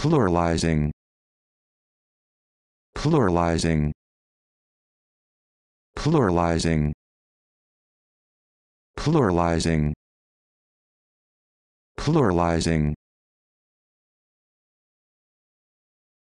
pluralizing pluralizing pluralizing pluralizing pluralizing